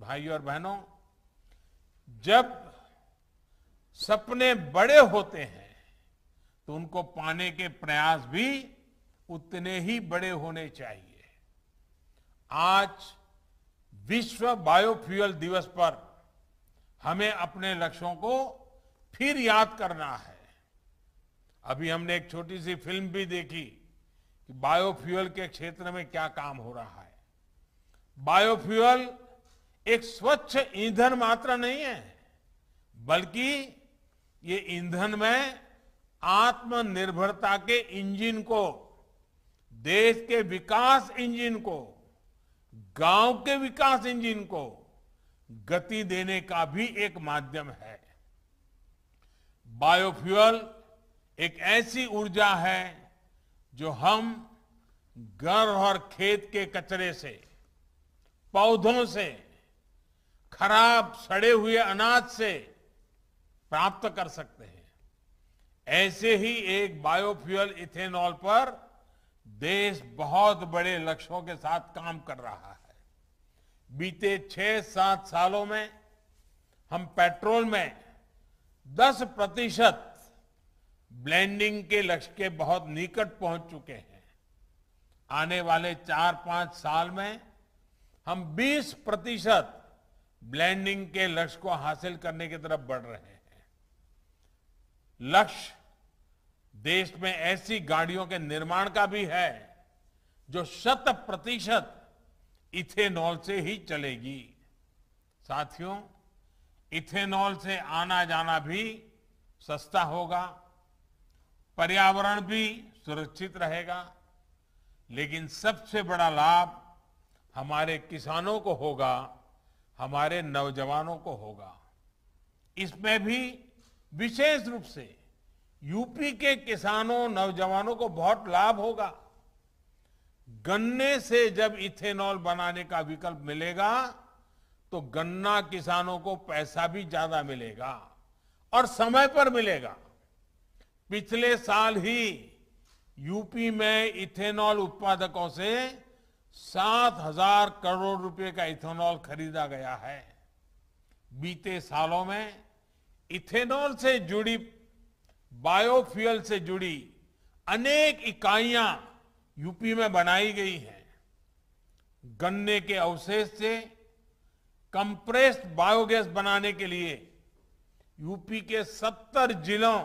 भाइयों और बहनों जब सपने बड़े होते हैं तो उनको पाने के प्रयास भी उतने ही बड़े होने चाहिए आज विश्व बायोफ्यूल दिवस पर हमें अपने लक्ष्यों को फिर याद करना है अभी हमने एक छोटी सी फिल्म भी देखी कि बायोफ्यूल के क्षेत्र में क्या काम हो रहा है बायोफ्यूल एक स्वच्छ ईंधन मात्र नहीं है बल्कि ये ईंधन में आत्मनिर्भरता के इंजन को देश के विकास इंजन को गांव के विकास इंजन को गति देने का भी एक माध्यम है बायोफ्यूअल एक ऐसी ऊर्जा है जो हम घर और खेत के कचरे से पौधों से खराब सड़े हुए अनाज से प्राप्त कर सकते हैं ऐसे ही एक बायोफ्यूल इथेनॉल पर देश बहुत बड़े लक्ष्यों के साथ काम कर रहा है बीते छह सात सालों में हम पेट्रोल में 10 प्रतिशत ब्लेंडिंग के लक्ष्य के बहुत निकट पहुंच चुके हैं आने वाले चार पांच साल में हम 20 प्रतिशत ब्लैंडिंग के लक्ष्य को हासिल करने की तरफ बढ़ रहे हैं लक्ष्य देश में ऐसी गाड़ियों के निर्माण का भी है जो शत प्रतिशत इथेनॉल से ही चलेगी साथियों इथेनॉल से आना जाना भी सस्ता होगा पर्यावरण भी सुरक्षित रहेगा लेकिन सबसे बड़ा लाभ हमारे किसानों को होगा हमारे नौजवानों को होगा इसमें भी विशेष रूप से यूपी के किसानों नौजवानों को बहुत लाभ होगा गन्ने से जब इथेनॉल बनाने का विकल्प मिलेगा तो गन्ना किसानों को पैसा भी ज्यादा मिलेगा और समय पर मिलेगा पिछले साल ही यूपी में इथेनॉल उत्पादकों से सात हजार करोड़ रुपए का इथेनॉल खरीदा गया है बीते सालों में इथेनॉल से जुड़ी बायोफ्यूल से जुड़ी अनेक इकाइयां यूपी में बनाई गई हैं गन्ने के अवशेष से कंप्रेस्ड बायोगैस बनाने के लिए यूपी के 70 जिलों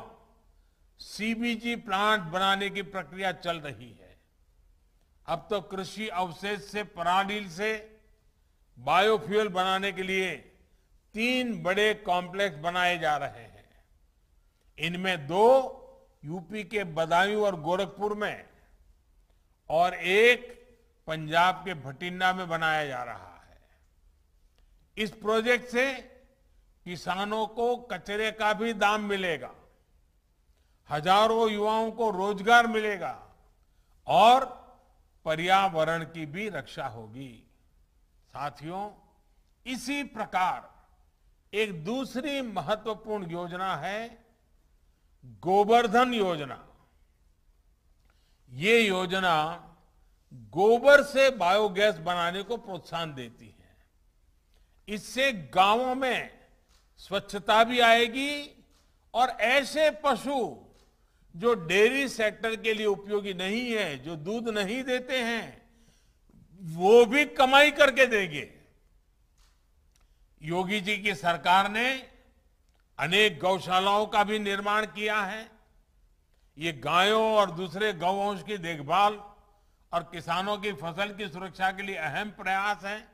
सीबीजी प्लांट बनाने की प्रक्रिया चल रही है अब तो कृषि अवशेष से पराडील से बायोफ्यूल बनाने के लिए तीन बड़े कॉम्प्लेक्स बनाए जा रहे हैं इनमें दो यूपी के बदायूं और गोरखपुर में और एक पंजाब के भटिंडा में बनाया जा रहा है इस प्रोजेक्ट से किसानों को कचरे का भी दाम मिलेगा हजारों युवाओं को रोजगार मिलेगा और पर्यावरण की भी रक्षा होगी साथियों इसी प्रकार एक दूसरी महत्वपूर्ण योजना है गोवर्धन योजना ये योजना गोबर से बायोगैस बनाने को प्रोत्साहन देती है इससे गांवों में स्वच्छता भी आएगी और ऐसे पशु जो डेयरी सेक्टर के लिए उपयोगी नहीं है जो दूध नहीं देते हैं वो भी कमाई करके देंगे योगी जी की सरकार ने अनेक गौशालाओं का भी निर्माण किया है ये गायों और दूसरे गौवंश की देखभाल और किसानों की फसल की सुरक्षा के लिए अहम प्रयास है